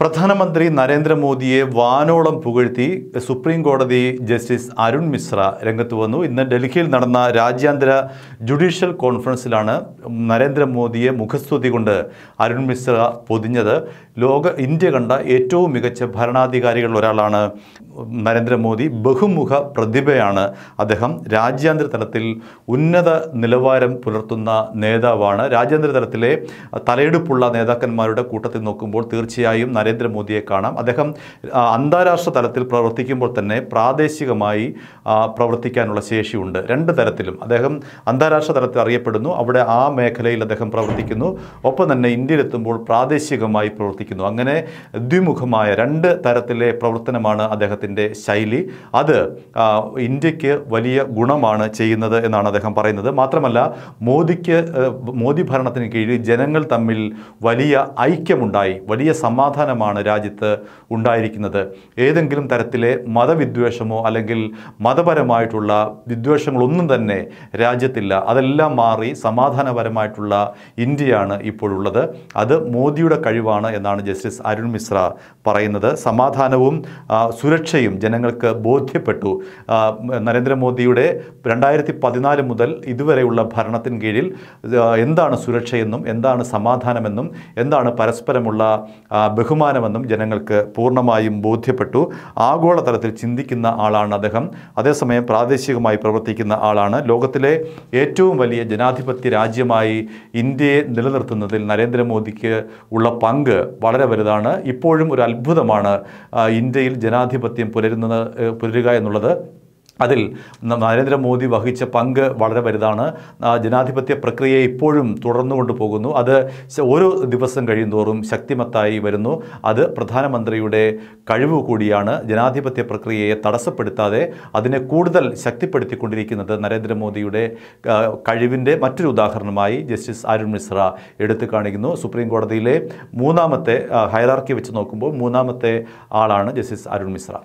പ്രധാനമന്ത്രി നരേന്ദ്രമോദിയെ വാനോളം പുകഴ്ത്തി സുപ്രീം കോടതി ജസ്റ്റിസ് അരുൺ മിശ്ര രംഗത്ത് വന്നു ഇന്ന് ഡൽഹിയിൽ നടന്ന രാജ്യാന്തര ജുഡീഷ്യൽ കോൺഫറൻസിലാണ് നരേന്ദ്രമോദിയെ മുഖസ്തുതി കൊണ്ട് അരുൺ മിശ്ര പൊതിഞ്ഞത് ലോക ഇന്ത്യ കണ്ട ഏറ്റവും മികച്ച ഭരണാധികാരികളിൽ ഒരാളാണ് നരേന്ദ്രമോദി ബഹുമുഖ പ്രതിഭയാണ് അദ്ദേഹം രാജ്യാന്തര തലത്തിൽ ഉന്നത നിലവാരം പുലർത്തുന്ന നേതാവാണ് രാജ്യാന്തര തലത്തിലെ തലയെടുപ്പുള്ള നേതാക്കന്മാരുടെ കൂട്ടത്തിൽ നോക്കുമ്പോൾ തീർച്ചയായും നരേന്ദ്രമോദിയെ കാണാം അദ്ദേഹം അന്താരാഷ്ട്ര തലത്തിൽ പ്രവർത്തിക്കുമ്പോൾ തന്നെ പ്രാദേശികമായി പ്രവർത്തിക്കാനുള്ള ശേഷിയുണ്ട് രണ്ട് തരത്തിലും അദ്ദേഹം അന്താരാഷ്ട്ര തലത്തിൽ അറിയപ്പെടുന്നു അവിടെ ആ മേഖലയിൽ അദ്ദേഹം പ്രവർത്തിക്കുന്നു ഒപ്പം തന്നെ ഇന്ത്യയിലെത്തുമ്പോൾ പ്രാദേശികമായി പ്രവർത്തിക്കുന്നു അങ്ങനെ ദ്വിമുഖമായ രണ്ട് തരത്തിലെ പ്രവർത്തനമാണ് അദ്ദേഹത്തിൻ്റെ ശൈലി അത് ഇന്ത്യക്ക് വലിയ ഗുണമാണ് ചെയ്യുന്നത് എന്നാണ് അദ്ദേഹം പറയുന്നത് മാത്രമല്ല മോദിക്ക് മോദി ഭരണത്തിന് കീഴിൽ ജനങ്ങൾ തമ്മിൽ വലിയ ഐക്യമുണ്ടായി വലിയ സമാധാനം ശതമാനമാണ് രാജ്യത്ത് ഉണ്ടായിരിക്കുന്നത് ഏതെങ്കിലും തരത്തിലെ മതവിദ്വേഷമോ അല്ലെങ്കിൽ മതപരമായിട്ടുള്ള വിദ്വേഷങ്ങളൊന്നും തന്നെ രാജ്യത്തില്ല അതെല്ലാം മാറി സമാധാനപരമായിട്ടുള്ള ഇന്ത്യയാണ് ഇപ്പോഴുള്ളത് അത് മോദിയുടെ കഴിവാണ് എന്നാണ് ജസ്റ്റിസ് അരുൺ മിശ്ര പറയുന്നത് സമാധാനവും സുരക്ഷയും ജനങ്ങൾക്ക് ബോധ്യപ്പെട്ടു നരേന്ദ്രമോദിയുടെ രണ്ടായിരത്തി പതിനാല് മുതൽ ഇതുവരെയുള്ള ഭരണത്തിന് കീഴിൽ എന്താണ് സുരക്ഷയെന്നും എന്താണ് സമാധാനമെന്നും എന്താണ് പരസ്പരമുള്ള ബഹുമാന അഭിമാനമെന്നും ജനങ്ങൾക്ക് പൂർണ്ണമായും ബോധ്യപ്പെട്ടു ആഗോളതലത്തിൽ ചിന്തിക്കുന്ന ആളാണ് അദ്ദേഹം അതേസമയം പ്രാദേശികമായി പ്രവർത്തിക്കുന്ന ആളാണ് ലോകത്തിലെ ഏറ്റവും വലിയ ജനാധിപത്യ രാജ്യമായി ഇന്ത്യയെ നിലനിർത്തുന്നതിൽ നരേന്ദ്രമോദിക്ക് ഉള്ള പങ്ക് വളരെ വലുതാണ് ഇപ്പോഴും ഒരു അത്ഭുതമാണ് ഇന്ത്യയിൽ ജനാധിപത്യം പുലരുന്നത് പുലരുക എന്നുള്ളത് അതിൽ നരേന്ദ്രമോദി വഹിച്ച പങ്ക് വളരെ വലുതാണ് ജനാധിപത്യ പ്രക്രിയ ഇപ്പോഴും തുടർന്നു കൊണ്ടുപോകുന്നു അത് ഓരോ ദിവസം കഴിയുന്തോറും ശക്തിമത്തായി വരുന്നു അത് പ്രധാനമന്ത്രിയുടെ കഴിവ് കൂടിയാണ് ജനാധിപത്യ പ്രക്രിയയെ തടസ്സപ്പെടുത്താതെ അതിനെ കൂടുതൽ ശക്തിപ്പെടുത്തിക്കൊണ്ടിരിക്കുന്നത് നരേന്ദ്രമോദിയുടെ കഴിവിൻ്റെ മറ്റൊരു ഉദാഹരണമായി ജസ്റ്റിസ് അരുൺ മിശ്ര എടുത്തു കാണിക്കുന്നു സുപ്രീം കോടതിയിലെ മൂന്നാമത്തെ ഹൈറാർക്കി വെച്ച് നോക്കുമ്പോൾ മൂന്നാമത്തെ ആളാണ് ജസ്റ്റിസ് അരുൺ മിശ്ര